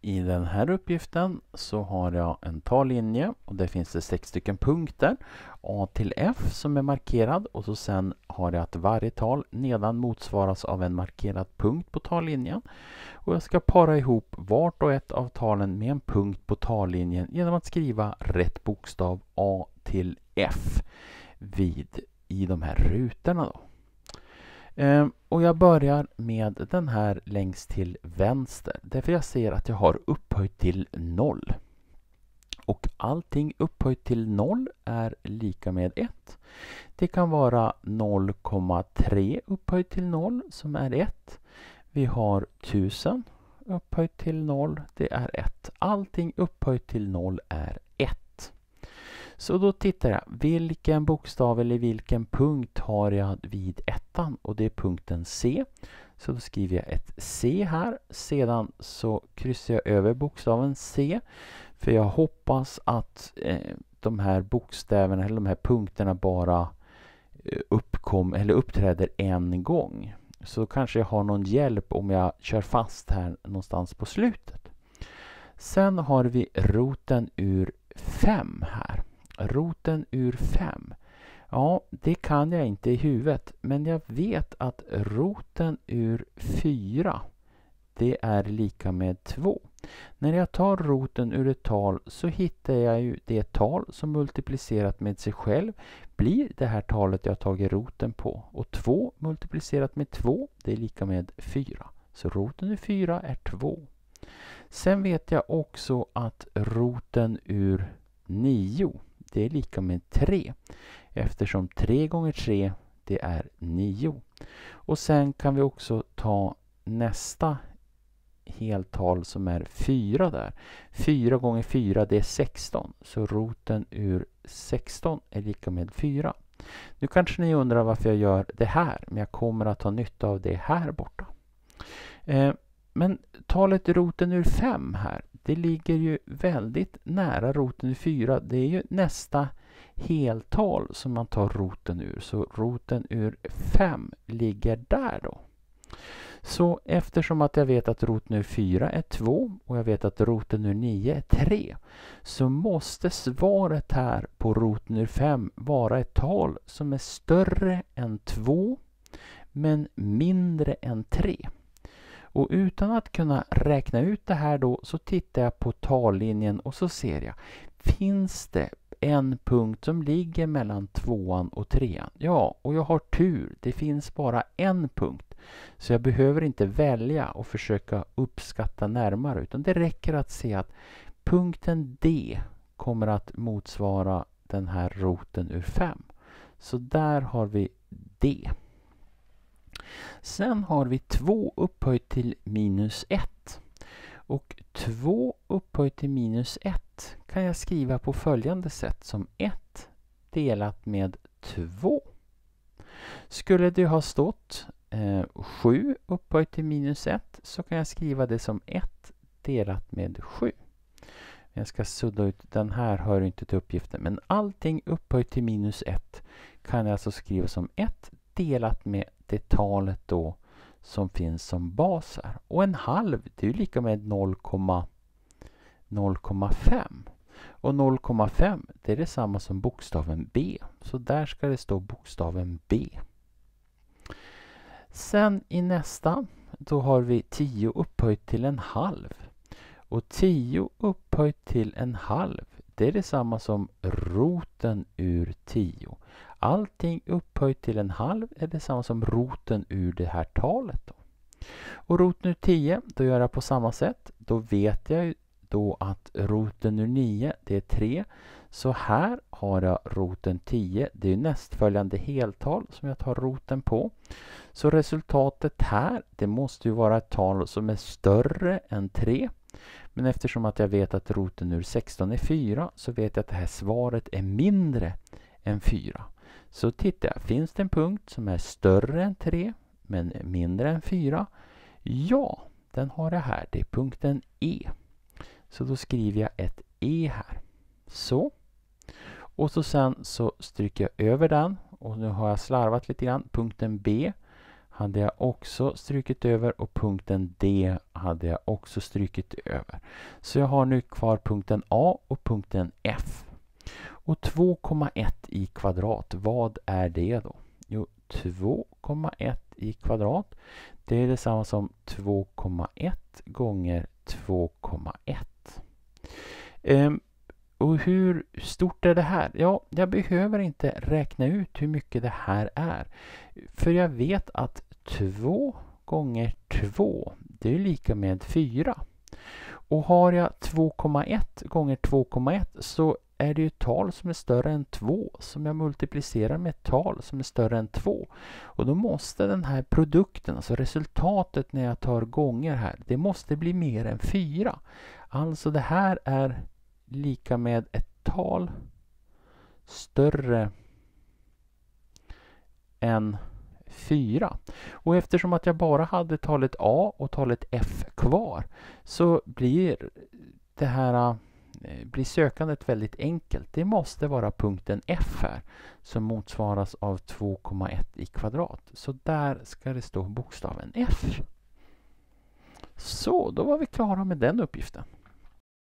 I den här uppgiften så har jag en tallinje och där finns det sex stycken punkter. A till F som är markerad och så sen har jag att varje tal nedan motsvaras av en markerad punkt på tallinjen. Och jag ska para ihop vart och ett av talen med en punkt på tallinjen genom att skriva rätt bokstav A till F vid, i de här rutorna. Då. Ehm, och jag börjar med den här längst till vänster därför jag ser att jag har upphöjt till noll. Och allting upphöjt till noll är lika med 1. Det kan vara 0,3 upphöjt till 0 som är 1. Vi har 1000 upphöjt till 0, det är 1. Allting upphöjt till 0 är 1. Så då tittar jag, vilken bokstav eller vilken punkt har jag vid ettan? Och det är punkten C. Så då skriver jag ett C här. Sedan så kryssar jag över bokstaven C. För jag hoppas att eh, de här bokstäverna eller de här punkterna bara eh, uppkom, eller uppträder en gång. Så kanske jag har någon hjälp om jag kör fast här någonstans på slutet. Sen har vi roten ur 5 här roten ur fem. Ja, det kan jag inte i huvudet, men jag vet att roten ur fyra, det är lika med två. När jag tar roten ur ett tal så hittar jag ju det tal som multiplicerat med sig själv blir det här talet jag tagit roten på. Och 2 multiplicerat med 2 det är lika med 4. Så roten ur 4 är 2. Sen vet jag också att roten ur 9 det är lika med 3 eftersom 3 gånger 3 det är 9. Och sen kan vi också ta nästa heltal som är 4 där. 4 gånger 4 det är 16 så roten ur 16 är lika med 4. Nu kanske ni undrar varför jag gör det här men jag kommer att ha nytta av det här borta. Eh, men talet roten ur 5 här, det ligger ju väldigt nära roten 4. Det är ju nästa heltal som man tar roten ur. Så roten ur 5 ligger där då. Så eftersom att jag vet att roten ur 4 är 2 och jag vet att roten ur 9 är 3 så måste svaret här på roten ur 5 vara ett tal som är större än 2 men mindre än 3. Och utan att kunna räkna ut det här då så tittar jag på tallinjen och så ser jag finns det en punkt som ligger mellan tvåan och trean. Ja, och jag har tur. Det finns bara en punkt. Så jag behöver inte välja och försöka uppskatta närmare utan det räcker att se att punkten D kommer att motsvara den här roten ur 5. Så där har vi D. Sen har vi 2 upphöjt till minus 1. Och 2 upphöjt till minus 1 kan jag skriva på följande sätt som 1 delat med 2. Skulle det ha stått eh, 7 upphöjt till minus 1 så kan jag skriva det som 1 delat med 7. Jag ska sudda ut, den här hör inte till uppgiften, men allting upphöjt till minus 1 kan jag alltså skriva som 1 delat med det talet då som finns som bas här. Och en halv, det är ju lika med 0,5. Och 0,5, det är detsamma som bokstaven B. Så där ska det stå bokstaven B. Sen i nästa, då har vi 10 upphöjt till en halv. Och 10 upphöjt till en halv, det är detsamma som roten ur 10. Allting upphöjt till en halv är detsamma som roten ur det här talet. Då. Och roten ur 10, då gör jag på samma sätt. Då vet jag då att roten ur 9, det är 3. Så här har jag roten 10. Det är nästföljande heltal som jag tar roten på. Så resultatet här, det måste ju vara ett tal som är större än 3. Men eftersom att jag vet att roten ur 16 är 4 så vet jag att det här svaret är mindre än 4. Så tittar jag, finns det en punkt som är större än 3 men mindre än 4? Ja, den har jag här. Det är punkten E. Så då skriver jag ett E här. Så. Och så sen så stryker jag över den och nu har jag slarvat lite grann. Punkten B hade jag också strykit över och punkten D hade jag också strykit över. Så jag har nu kvar punkten A och punkten F. Och 2,1 i kvadrat. Vad är det då? Jo, 2,1 i kvadrat. Det är detsamma som 2,1 gånger 2,1. Ehm, och hur stort är det här? Ja, jag behöver inte räkna ut hur mycket det här är. För jag vet att 2 gånger 2, det är lika med 4. Och har jag 2,1 gånger 2,1 så är det ju ett tal som är större än 2 som jag multiplicerar med ett tal som är större än 2. Och då måste den här produkten, alltså resultatet när jag tar gånger här, det måste bli mer än 4. Alltså det här är lika med ett tal större än 4. Och eftersom att jag bara hade talet A och talet F kvar så blir det här Eh, blir sökandet väldigt enkelt. Det måste vara punkten F här som motsvaras av 2,1 i kvadrat. Så där ska det stå bokstaven F. Så, då var vi klara med den uppgiften.